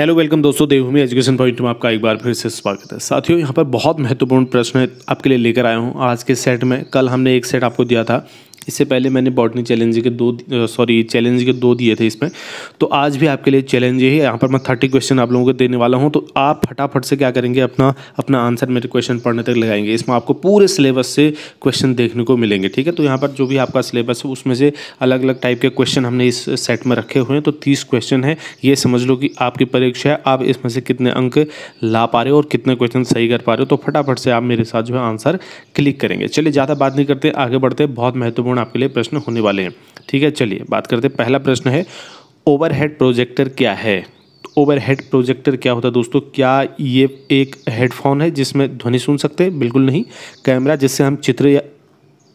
hello welcome दोस्तों देवभूमि education point में आपका एक बार फिर से स्वागत है साथियों यहाँ पर बहुत महत्वपूर्ण प्रश्न आपके लिए लेकर आया हूँ आज के सेट में कल हमने एक सेट आपको दिया था इससे पहले मैंने बॉटनी चैलेंज के दो सॉरी चैलेंज के दो दिए थे इसमें तो आज भी आपके लिए चैलेंज यही है यहाँ पर मैं थर्टी क्वेश्चन आप लोगों को देने वाला हूँ तो आप फटाफट से क्या करेंगे अपना अपना आंसर मेरे क्वेश्चन पढ़ने तक लगाएंगे इसमें आपको पूरे सिलेबस से क्वेश्चन देखने को मिलेंगे ठीक है तो यहाँ पर जो भी आपका सिलेबस है उसमें से अलग अलग टाइप के क्वेश्चन हमने इस सेट में रखे हुए हैं तो तीस क्वेश्चन है ये समझ लो कि आपकी परीक्षा है आप इसमें से कितने अंक ला पा रहे हो और कितने क्वेश्चन सही कर पा रहे हो तो फटाफट से आप मेरे साथ जो है आंसर क्लिक करेंगे चलिए ज़्यादा बात नहीं करते आगे बढ़ते बहुत महत्वपूर्ण आपके लिए प्रश्न होने वाले हैं ठीक है चलिए बात करते हैं पहला प्रश्न है ओवरहेड प्रोजेक्टर क्या है तो ओवरहेड प्रोजेक्टर क्या होता है दोस्तों क्या ये एक हेडफोन है जिसमें ध्वनि सुन सकते हैं बिल्कुल नहीं कैमरा जिससे हम चित्र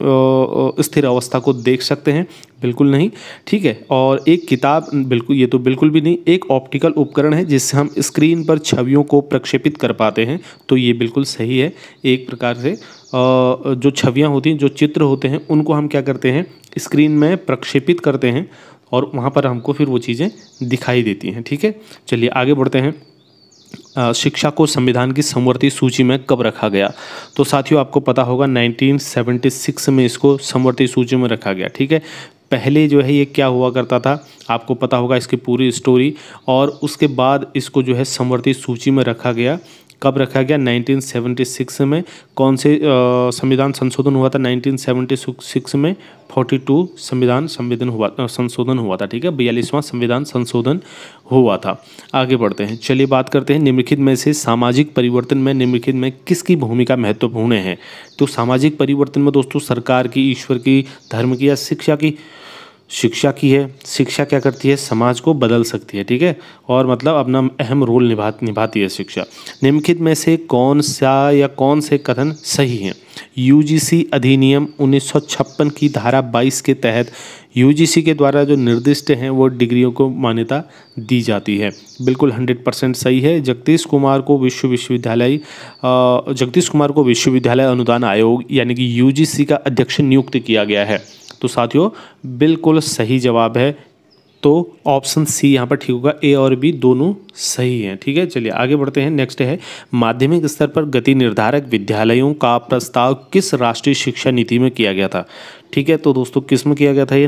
स्थिर अवस्था को देख सकते हैं बिल्कुल नहीं ठीक है और एक किताब बिल्कुल ये तो बिल्कुल भी नहीं एक ऑप्टिकल उपकरण है जिससे हम स्क्रीन पर छवियों को प्रक्षेपित कर पाते हैं तो ये बिल्कुल सही है एक प्रकार से जो छवियाँ होती हैं जो चित्र होते हैं उनको हम क्या करते हैं स्क्रीन में प्रक्षेपित करते हैं और वहाँ पर हमको फिर वो चीज़ें दिखाई देती हैं ठीक है चलिए आगे बढ़ते हैं शिक्षा को संविधान की समवर्ती सूची में कब रखा गया तो साथियों आपको पता होगा 1976 में इसको समवर्ती सूची में रखा गया ठीक है पहले जो है ये क्या हुआ करता था आपको पता होगा इसकी पूरी स्टोरी और उसके बाद इसको जो है समवर्ती सूची में रखा गया कब रखा गया 1976 में कौन से संविधान संशोधन हुआ था 1976 में फोर्टी टू संविधान संवेदन हुआ संशोधन हुआ था ठीक है बयालीसवां संविधान संशोधन हुआ था आगे बढ़ते हैं चलिए बात करते हैं निम्नलिखित में से सामाजिक परिवर्तन में निम्नलिखित में किसकी भूमिका महत्वपूर्ण है तो सामाजिक परिवर्तन में दोस्तों सरकार की ईश्वर की धर्म की या शिक्षा की शिक्षा की है शिक्षा क्या करती है समाज को बदल सकती है ठीक है और मतलब अपना अहम रोल निभा निभाती है शिक्षा निम्नलिखित में से कौन सा या कौन से कथन सही हैं यूजीसी अधिनियम 1956 की धारा 22 के तहत यूजीसी के द्वारा जो निर्दिष्ट हैं वो डिग्रियों को मान्यता दी जाती है बिल्कुल 100 परसेंट सही है जगदीश कुमार को विश्व विश्वविद्यालय जगदीश कुमार को विश्वविद्यालय अनुदान आयोग यानी कि यूजीसी का अध्यक्ष नियुक्त किया गया है तो साथियों बिल्कुल सही जवाब है तो ऑप्शन सी यहाँ पर ठीक होगा ए और बी दोनों सही हैं ठीक है चलिए आगे बढ़ते हैं नेक्स्ट है माध्यमिक स्तर पर गति निर्धारक विद्यालयों का प्रस्ताव किस राष्ट्रीय शिक्षा नीति में किया गया था ठीक है तो दोस्तों किस में किया गया था ये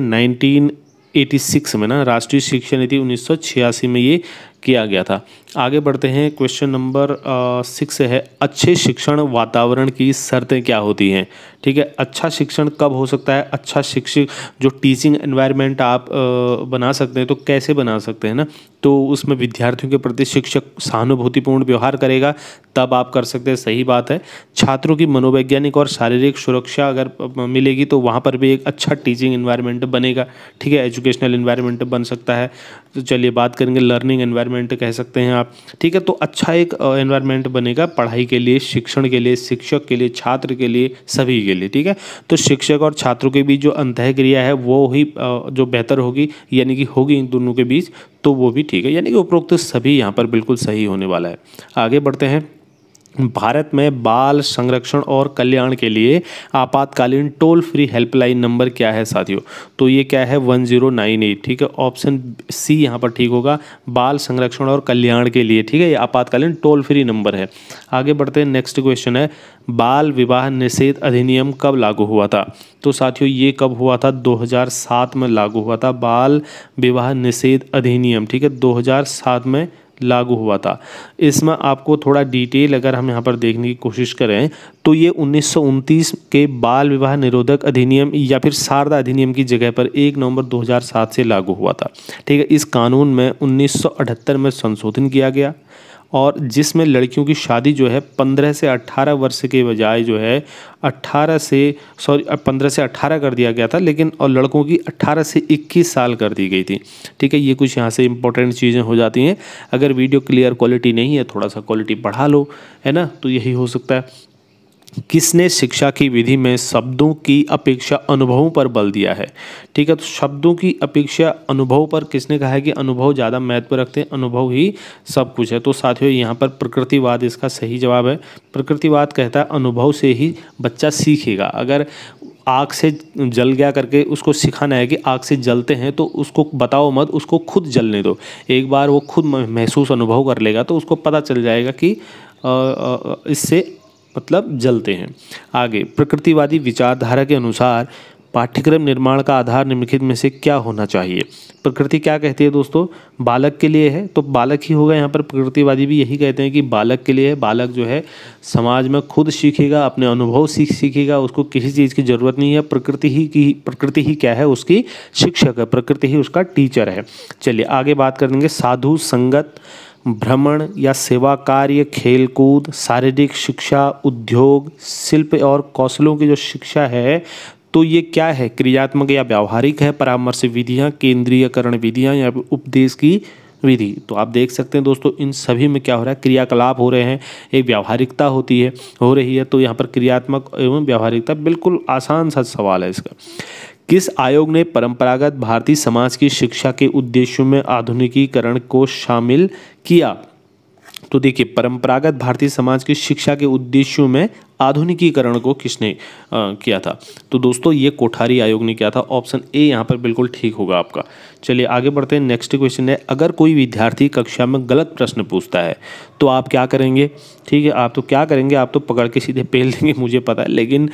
1986 में ना राष्ट्रीय शिक्षा नीति 1986 में ये किया गया था आगे बढ़ते हैं क्वेश्चन नंबर सिक्स है अच्छे शिक्षण वातावरण की शर्तें क्या होती हैं ठीक है अच्छा शिक्षण कब हो सकता है अच्छा शिक्षित जो टीचिंग एनवायरनमेंट आप आ, बना सकते हैं तो कैसे बना सकते हैं ना तो उसमें विद्यार्थियों के प्रति शिक्षक सहानुभूतिपूर्ण व्यवहार करेगा तब आप कर सकते हैं सही बात है छात्रों की मनोवैज्ञानिक और शारीरिक सुरक्षा अगर मिलेगी तो वहाँ पर भी एक अच्छा टीचिंग इन्वायरमेंट बनेगा ठीक है एजुकेशनल इन्वायरमेंट बन सकता है तो चलिए बात करेंगे लर्निंग इन्वायरमेंट इन्वायरमेंट कह सकते हैं आप ठीक है तो अच्छा एक इन्वायरमेंट बनेगा पढ़ाई के लिए शिक्षण के लिए शिक्षक के लिए छात्र के लिए सभी के लिए ठीक है तो शिक्षक और छात्रों के बीच जो अंत क्रिया है वो ही जो बेहतर होगी यानी कि होगी इन दोनों के बीच तो वो भी ठीक है यानी कि उपरोक्त सभी यहाँ पर बिल्कुल सही होने वाला है आगे बढ़ते हैं भारत में बाल संरक्षण और कल्याण के लिए आपातकालीन टोल फ्री हेल्पलाइन नंबर क्या है साथियों तो ये क्या है वन जीरो नाइन एट ठीक है ऑप्शन सी यहाँ पर ठीक होगा बाल संरक्षण और कल्याण के लिए ठीक है ये आपातकालीन टोल फ्री नंबर है आगे बढ़ते हैं नेक्स्ट क्वेश्चन है बाल विवाह निषेध अधिनियम कब लागू हुआ था तो साथियों ये कब हुआ था 2007 में लागू हुआ था बाल विवाह निषेध अधिनियम ठीक है 2007 में लागू हुआ था इसमें आपको थोड़ा डिटेल अगर हम यहाँ पर देखने की कोशिश करें तो ये उन्नीस के बाल विवाह निरोधक अधिनियम या फिर शारदा अधिनियम की जगह पर 1 नवंबर 2007 से लागू हुआ था ठीक है इस कानून में 1978 में संशोधन किया गया और जिसमें लड़कियों की शादी जो है पंद्रह से अट्ठारह वर्ष के बजाय जो है अट्ठारह से सॉरी पंद्रह से अट्ठारह कर दिया गया था लेकिन और लड़कों की अट्ठारह से इक्कीस साल कर दी गई थी ठीक है ये कुछ यहाँ से इंपॉर्टेंट चीज़ें हो जाती हैं अगर वीडियो क्लियर क्वालिटी नहीं है थोड़ा सा क्वालिटी बढ़ा लो है ना तो यही हो सकता है किसने शिक्षा की विधि में शब्दों की अपेक्षा अनुभवों पर बल दिया है ठीक है तो शब्दों की अपेक्षा अनुभव पर किसने कहा है कि अनुभव ज़्यादा महत्व रखते हैं अनुभव ही सब कुछ है तो साथियों यहाँ पर प्रकृतिवाद इसका सही जवाब है प्रकृतिवाद कहता है अनुभव से ही बच्चा सीखेगा अगर आग से जल गया करके उसको सिखाना है कि आग से जलते हैं तो उसको बताओ मत उसको खुद जलने दो एक बार वो खुद महसूस अनुभव कर लेगा तो उसको पता चल जाएगा कि इससे मतलब जलते हैं आगे प्रकृतिवादी विचारधारा के अनुसार पाठ्यक्रम निर्माण का आधार निम्नलिखित में से क्या होना चाहिए प्रकृति क्या कहती है दोस्तों बालक के लिए है तो बालक ही होगा यहाँ पर प्रकृतिवादी भी यही कहते हैं कि बालक के लिए है बालक जो है समाज में खुद सीखेगा अपने अनुभव सीख सीखेगा उसको किसी चीज़ की ज़रूरत नहीं है प्रकृति ही की प्रकृति ही क्या है उसकी शिक्षक है प्रकृति ही उसका टीचर है चलिए आगे बात कर देंगे साधु संगत भ्रमण या सेवा कार्य खेलकूद शारीरिक शिक्षा उद्योग शिल्प और कौशलों की जो शिक्षा है तो ये क्या है क्रियात्मक या व्यावहारिक है परामर्श विधियाँ केंद्रीयकरण विधियाँ या उपदेश की विधि तो आप देख सकते हैं दोस्तों इन सभी में क्या हो रहा है क्रियाकलाप हो रहे हैं एक व्यावहारिकता होती है हो रही है तो यहाँ पर क्रियात्मक एवं व्यावहारिकता बिल्कुल आसान सा सवाल है इसका किस आयोग ने परंपरागत भारतीय समाज की शिक्षा के उद्देश्यों में आधुनिकीकरण को शामिल किया तो देखिए परंपरागत भारतीय समाज की शिक्षा के उद्देश्यों में आधुनिकीकरण को किसने आ, किया था तो दोस्तों ये कोठारी आयोग ने किया था ऑप्शन ए यहाँ पर बिल्कुल ठीक होगा आपका चलिए आगे बढ़ते हैं नेक्स्ट क्वेश्चन है अगर कोई विद्यार्थी कक्षा में गलत प्रश्न पूछता है तो आप क्या करेंगे ठीक है आप तो क्या करेंगे आप तो पकड़ के सीधे पेल देंगे मुझे पता है लेकिन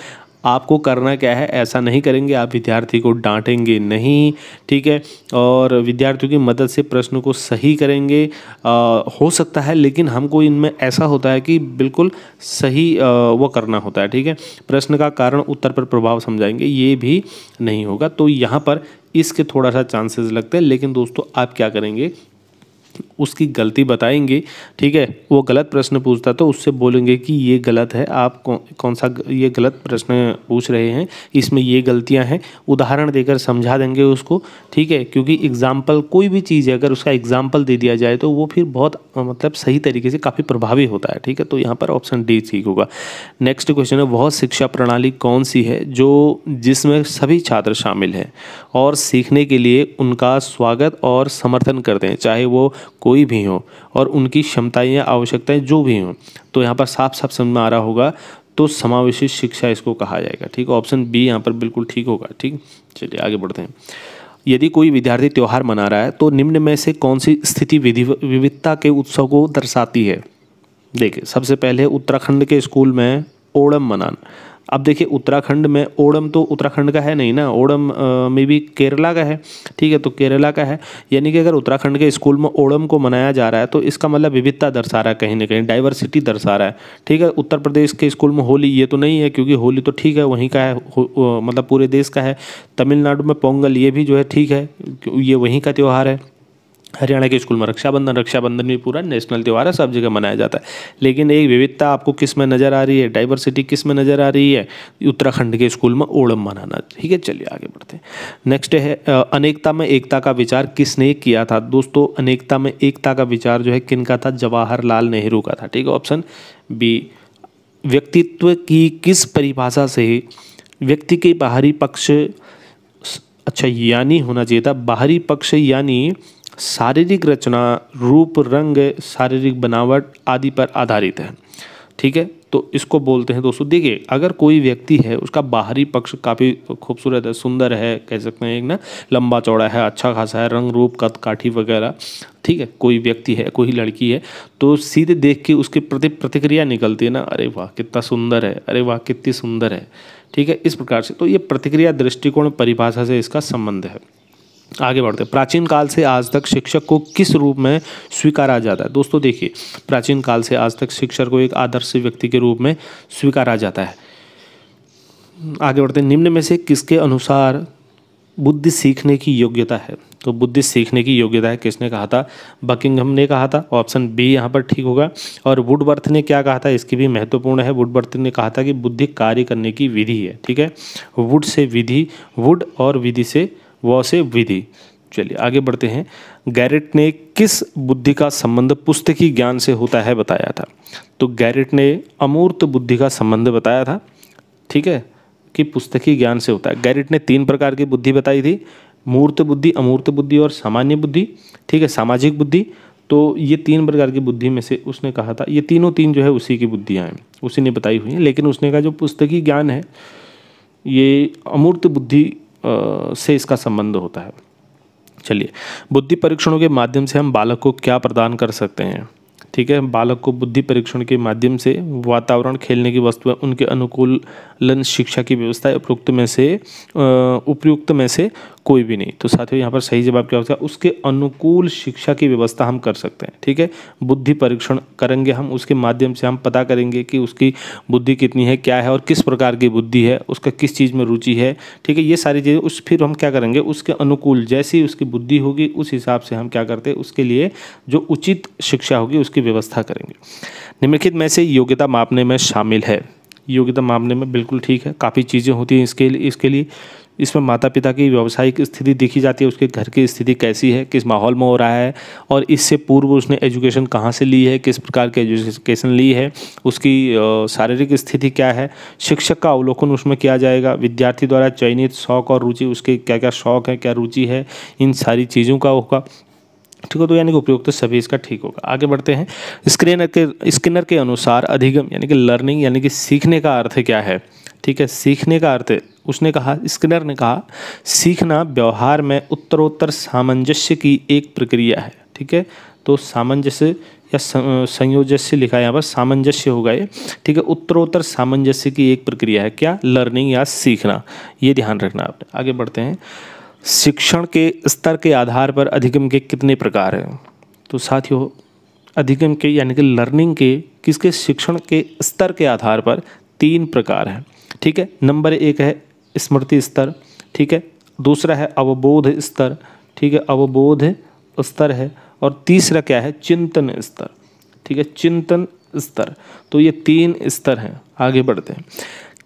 आपको करना क्या है ऐसा नहीं करेंगे आप विद्यार्थी को डांटेंगे नहीं ठीक है और विद्यार्थियों की मदद से प्रश्न को सही करेंगे आ, हो सकता है लेकिन हमको इनमें ऐसा होता है कि बिल्कुल सही आ, वो करना होता है ठीक है प्रश्न का कारण उत्तर पर प्रभाव समझाएंगे ये भी नहीं होगा तो यहाँ पर इसके थोड़ा सा चांसेस लगते हैं लेकिन दोस्तों आप क्या करेंगे उसकी गलती बताएंगे ठीक है वो गलत प्रश्न पूछता तो उससे बोलेंगे कि ये गलत है आप कौन कौन सा ये गलत प्रश्न पूछ रहे हैं इसमें ये गलतियां हैं उदाहरण देकर समझा देंगे उसको ठीक है क्योंकि एग्ज़ाम्पल कोई भी चीज़ है अगर उसका एग्ज़ाम्पल दे दिया जाए तो वो फिर बहुत मतलब सही तरीके से काफ़ी प्रभावी होता है ठीक है तो यहाँ पर ऑप्शन डी ठीक होगा नेक्स्ट क्वेश्चन है वह शिक्षा प्रणाली कौन सी है जो जिसमें सभी छात्र शामिल हैं और सीखने के लिए उनका स्वागत और समर्थन करते हैं चाहे वो कोई भी हो और उनकी क्षमताएँ या आवश्यकताएँ जो भी हों तो यहाँ पर साफ साफ समझ में आ रहा होगा तो समावेशी शिक्षा इसको कहा जाएगा ठीक ऑप्शन बी यहाँ पर बिल्कुल ठीक होगा ठीक चलिए आगे बढ़ते हैं यदि कोई विद्यार्थी त्यौहार मना रहा है तो निम्न में से कौन सी स्थिति विविधता के उत्सव को दर्शाती है देखिए सबसे पहले उत्तराखंड के स्कूल में ओणम मनान अब देखिए उत्तराखंड में ओणम तो उत्तराखंड का है नहीं ना ओणम मे भी केरला का है ठीक है तो केरला का है यानी कि अगर उत्तराखंड के स्कूल में ओणम को मनाया जा रहा है तो इसका मतलब विविधता दर्शा रहा है कहीं ना कहीं डाइवर्सिटी दर्शा रहा है ठीक है उत्तर प्रदेश के स्कूल में होली ये तो नहीं है क्योंकि होली तो ठीक है वहीं का है मतलब पूरे देश का है तमिलनाडु में पोंगल ये भी जो है ठीक है ये वहीं का त्यौहार है हरियाणा के स्कूल में रक्षाबंधन रक्षाबंधन भी पूरा नेशनल त्यौहार है सब जगह मनाया जाता है लेकिन एक विविधता आपको किस में नज़र आ रही है डाइवर्सिटी किस में नज़र आ रही है उत्तराखंड के स्कूल में ओणम मनाना ठीक है चलिए आगे बढ़ते हैं नेक्स्ट है अनेकता में एकता का विचार किसने किया था दोस्तों अनेकता में एकता का विचार जो है किन का था जवाहरलाल नेहरू का था ठीक है ऑप्शन बी व्यक्तित्व की किस परिभाषा से व्यक्ति के बाहरी पक्ष अच्छा यानी होना चाहिए था बाहरी पक्ष यानी शारीरिक रचना रूप रंग शारीरिक बनावट आदि पर आधारित है ठीक है तो इसको बोलते हैं दोस्तों देखिए अगर कोई व्यक्ति है उसका बाहरी पक्ष काफ़ी खूबसूरत है सुंदर है कह सकते हैं एक ना लंबा चौड़ा है अच्छा खासा है रंग रूप कद काठी वगैरह ठीक है कोई व्यक्ति है कोई लड़की है तो सीधे देख के उसके प्रति प्रतिक्रिया निकलती है ना अरे वाह कितना सुंदर है अरे वाह कितनी सुंदर है ठीक है इस प्रकार से तो ये प्रतिक्रिया दृष्टिकोण परिभाषा से इसका संबंध है आगे बढ़ते प्राचीन काल से आज तक शिक्षक को किस रूप में स्वीकारा जाता है दोस्तों देखिए प्राचीन काल से आज तक शिक्षक को एक आदर्श व्यक्ति के रूप में स्वीकारा जाता है आगे बढ़ते निम्न में से किसके अनुसार बुद्धि सीखने की योग्यता है तो बुद्धि सीखने की योग्यता है किसने कहा था बकिंगम ने कहा था ऑप्शन बी यहाँ पर ठीक होगा और वुडबर्थ ने क्या कहा था इसकी भी महत्वपूर्ण है वुडबर्थ ने कहा था कि बुद्धि कार्य करने की विधि है ठीक है वुड से विधि वुड और विधि से व से विधि चलिए आगे बढ़ते हैं गैरेट ने किस बुद्धि का संबंध पुस्तकी ज्ञान से होता है बताया था तो गैरेट ने अमूर्त बुद्धि का संबंध बताया था ठीक है कि पुस्तकी ज्ञान से होता है गैरेट ने तीन प्रकार की बुद्धि बताई थी मूर्त बुद्धि अमूर्त बुद्धि और सामान्य बुद्धि ठीक है सामाजिक बुद्धि तो ये तीन प्रकार की बुद्धि में से उसने कहा था ये तीनों तीन जो है उसी की बुद्धियाँ हैं उसी ने बताई हुई हैं लेकिन उसने कहा जो पुस्तकी ज्ञान है ये अमूर्त बुद्धि से इसका संबंध होता है चलिए बुद्धि परीक्षणों के माध्यम से हम बालक को क्या प्रदान कर सकते हैं ठीक है बालक को बुद्धि परीक्षण के माध्यम से वातावरण खेलने की वस्तुएं उनके अनुकूल शिक्षा की व्यवस्था उपयुक्त में से उपयुक्त में से कोई भी नहीं तो साथियों यहाँ पर सही जवाब क्या होता है उसके अनुकूल शिक्षा की व्यवस्था हम कर सकते हैं ठीक है बुद्धि परीक्षण करेंगे हम उसके माध्यम से हम पता करेंगे कि उसकी बुद्धि कितनी है क्या है और किस प्रकार की बुद्धि है उसका किस चीज़ में रुचि है ठीक है ये सारी चीज़ें उस फिर हम क्या करेंगे उसके अनुकूल जैसी उसकी बुद्धि होगी उस हिसाब से हम क्या करते हैं उसके लिए जो उचित शिक्षा होगी उसकी व्यवस्था करेंगे निम्नलिखित में से योग्यता मापने में शामिल है योग्यता मापने में बिल्कुल ठीक है काफ़ी चीज़ें होती हैं इसके लिए इसके लिए इसमें माता पिता की व्यावसायिक स्थिति देखी जाती है उसके घर की स्थिति कैसी है किस माहौल में हो रहा है और इससे पूर्व उसने एजुकेशन कहाँ से ली है किस प्रकार की एजुकेशन ली है उसकी शारीरिक स्थिति क्या है शिक्षक का अवलोकन उसमें किया जाएगा विद्यार्थी द्वारा चयनित शौक और रुचि उसके क्या क्या शौक है क्या रुचि है इन सारी चीज़ों का होगा ठीक हो तो यानी कि उपयुक्त तो सभी इसका ठीक होगा आगे बढ़ते हैं स्क्रीनर के स्किनर के अनुसार अधिगम यानी कि लर्निंग यानी कि सीखने का अर्थ क्या है ठीक है सीखने का अर्थ उसने कहा स्किनर ने कहा सीखना व्यवहार में उत्तरोत्तर सामंजस्य की एक प्रक्रिया है ठीक है तो सामंजस्य या संयोजस्य लिखा है यहाँ पर सामंजस्य होगा ये ठीक है उत्तरोत्तर सामंजस्य की एक प्रक्रिया है क्या लर्निंग या सीखना ये ध्यान रखना आपने आगे बढ़ते हैं शिक्षण के स्तर के आधार पर अधिगम के कितने प्रकार हैं तो साथियों अधिगम के यानी कि लर्निंग के किसके शिक्षण के स्तर के आधार पर तीन प्रकार हैं ठीक है नंबर एक है स्मृति स्तर ठीक है दूसरा है अवबोध स्तर ठीक है अवबोध स्तर है और तीसरा क्या है चिंतन स्तर ठीक है चिंतन स्तर तो ये तीन स्तर हैं आगे बढ़ते हैं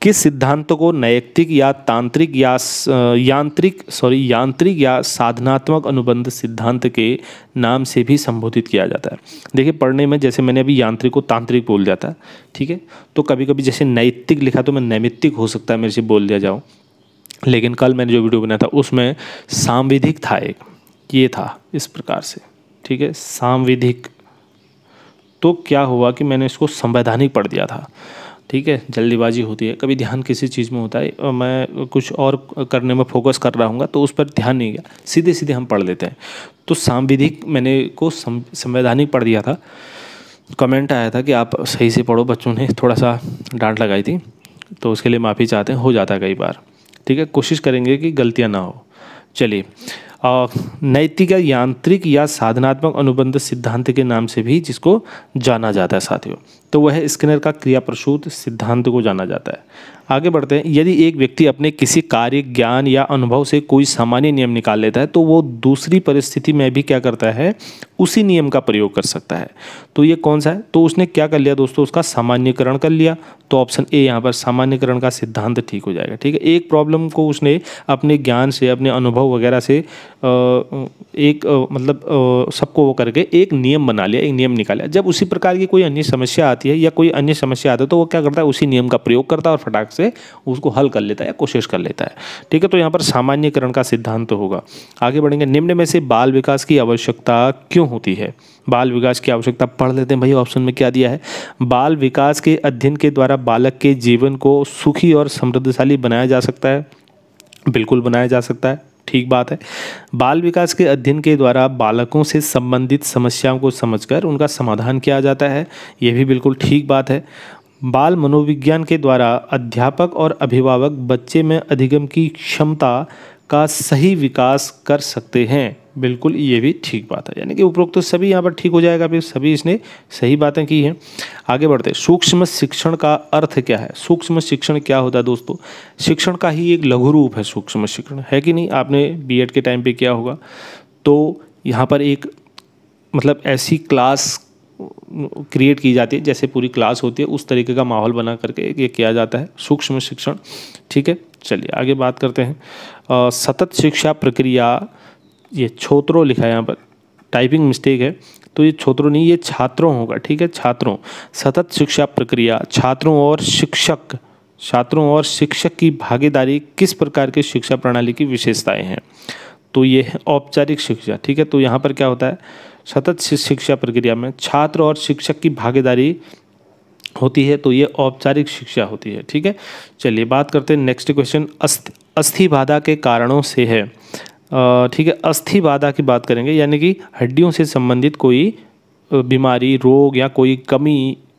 किस सिद्धांत को नैयक्तिक या तांत्रिक या यांत्रिक सॉरी यांत्रिक या साधनात्मक अनुबंध सिद्धांत के नाम से भी संबोधित किया जाता है देखिए पढ़ने में जैसे मैंने अभी यांत्रिक को तांत्रिक बोल जाता है ठीक है तो कभी कभी जैसे नैतिक लिखा तो मैं नैमित्तिक हो सकता है मेरे से बोल दिया जाऊँ लेकिन कल मैंने जो वीडियो बनाया था उसमें सांविधिक था एक ये था इस प्रकार से ठीक है सांविधिक तो क्या हुआ कि मैंने इसको संवैधानिक पढ़ दिया था ठीक है जल्दीबाजी होती है कभी ध्यान किसी चीज़ में होता है मैं कुछ और करने में फोकस कर रहा हूँ तो उस पर ध्यान नहीं गया सीधे सीधे हम पढ़ लेते हैं तो सांविधिक मैंने को संवैधानिक पढ़ दिया था कमेंट आया था कि आप सही से पढ़ो बच्चों ने थोड़ा सा डांट लगाई थी तो उसके लिए माफ़ी चाहते हैं हो जाता है कई बार ठीक है कोशिश करेंगे कि गलतियाँ ना हो चलिए नैतिक या यांत्रिक या साधनात्मक अनुबंध सिद्धांत के नाम से भी जिसको जाना जाता है साथियों तो वह स्किनर का क्रिया प्रसूत सिद्धांत को जाना जाता है आगे बढ़ते हैं यदि एक व्यक्ति अपने किसी कार्य ज्ञान या अनुभव से कोई सामान्य नियम निकाल लेता है तो वो दूसरी परिस्थिति में भी क्या करता है उसी नियम का प्रयोग कर सकता है तो ये कौन सा है तो उसने क्या कर लिया दोस्तों उसका सामान्यकरण कर लिया तो ऑप्शन ए यहाँ पर सामान्यकरण का सिद्धांत ठीक हो जाएगा ठीक है एक प्रॉब्लम को उसने अपने ज्ञान से अपने अनुभव वगैरह से एक मतलब सबको वो करके एक नियम बना लिया एक नियम निकाला जब उसी प्रकार की कोई अन्य समस्या आती है या कोई अन्य समस्या आती है तो वो क्या करता है उसी नियम का प्रयोग करता है और फटाक से उसको हल कर लेता है या कोशिश कर लेता है ठीक है तो यहाँ पर सामान्यकरण का सिद्धांत तो होगा आगे बढ़ेंगे निम्न में से बाल विकास की आवश्यकता क्यों होती है बाल विकास की आवश्यकता पढ़ लेते हैं भाई ऑप्शन में क्या दिया है बाल विकास के अध्ययन के द्वारा बालक के जीवन को सुखी और समृद्धशाली बनाया जा सकता है बिल्कुल बनाया जा सकता है ठीक बात है बाल विकास के अध्ययन के द्वारा बालकों से संबंधित समस्याओं को समझकर उनका समाधान किया जाता है यह भी बिल्कुल ठीक बात है बाल मनोविज्ञान के द्वारा अध्यापक और अभिभावक बच्चे में अधिगम की क्षमता का सही विकास कर सकते हैं बिल्कुल ये भी ठीक बात है यानी कि उपरोक्त तो सभी यहाँ पर ठीक हो जाएगा फिर सभी इसने सही बातें की हैं आगे बढ़ते सूक्ष्म शिक्षण का अर्थ क्या है सूक्ष्म शिक्षण क्या होता है दोस्तों शिक्षण का ही एक लघु रूप है सूक्ष्म शिक्षण है कि नहीं आपने बी के टाइम पर किया होगा तो यहाँ पर एक मतलब ऐसी क्लास क्रिएट की जाती है जैसे पूरी क्लास होती है उस तरीके का माहौल बना करके ये किया जाता है सूक्ष्म शिक्षण ठीक है चलिए आगे बात करते हैं सतत शिक्षा प्रक्रिया ये छोत्रों लिखा है यहाँ पर टाइपिंग मिस्टेक है तो ये छोत्रों नहीं ये छात्रों होगा ठीक है छात्रों सतत शिक्षा प्रक्रिया छात्रों और शिक्षक छात्रों और शिक्षक की भागीदारी किस प्रकार के शिक्षा प्रणाली की विशेषताएं हैं तो ये है औपचारिक शिक्षा ठीक है तो यहाँ पर क्या होता है सतत शिक्षा प्रक्रिया में छात्र और शिक्षक की भागीदारी होती है तो ये औपचारिक शिक्षा होती है ठीक है चलिए बात करते हैं नेक्स्ट क्वेश्चन अस्थि अस्थि बाधा के कारणों से है ठीक है अस्थि बाधा की बात करेंगे यानी कि हड्डियों से संबंधित कोई बीमारी रोग या कोई कमी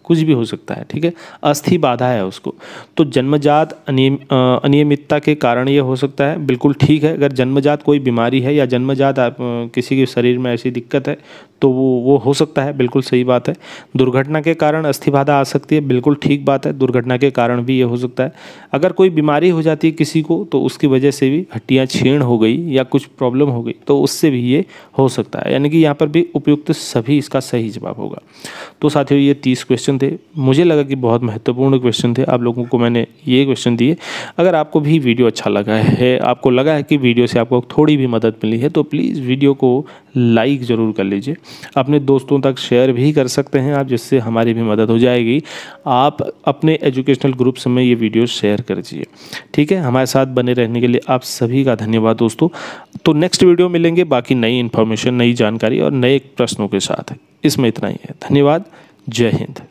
कुछ भी हो सकता है ठीक है अस्थि बाधा है उसको तो जन्मजात अनियम अनियमितता के कारण ये हो सकता है बिल्कुल ठीक है अगर जन्मजात कोई बीमारी है या जन्मजात आप किसी के शरीर में ऐसी दिक्कत है तो वो वो हो सकता है बिल्कुल सही बात है दुर्घटना के कारण अस्थि बाधा आ सकती है बिल्कुल ठीक बात है दुर्घटना के कारण भी ये हो सकता है अगर कोई बीमारी हो जाती है किसी को तो उसकी वजह से भी हड्डियाँ छीण हो गई या कुछ प्रॉब्लम हो गई तो उससे भी ये हो सकता है यानी कि यहाँ पर भी उपयुक्त सभी इसका सही जवाब होगा तो साथियों ये तीस क्वेश्चन क्वेश्चन थे मुझे लगा कि बहुत महत्वपूर्ण क्वेश्चन थे आप लोगों को मैंने ये क्वेश्चन दिए अगर आपको भी वीडियो अच्छा लगा है आपको लगा है कि वीडियो से आपको थोड़ी भी मदद मिली है तो प्लीज़ वीडियो को लाइक ज़रूर कर लीजिए अपने दोस्तों तक शेयर भी कर सकते हैं आप जिससे हमारी भी मदद हो जाएगी आप अपने एजुकेशनल ग्रुप्स में ये वीडियो शेयर कर दीजिए ठीक है हमारे साथ बने रहने के लिए आप सभी का धन्यवाद दोस्तों तो नेक्स्ट वीडियो मिलेंगे बाकी नई इन्फॉर्मेशन नई जानकारी और नए प्रश्नों के साथ इसमें इतना ही है धन्यवाद जय हिंद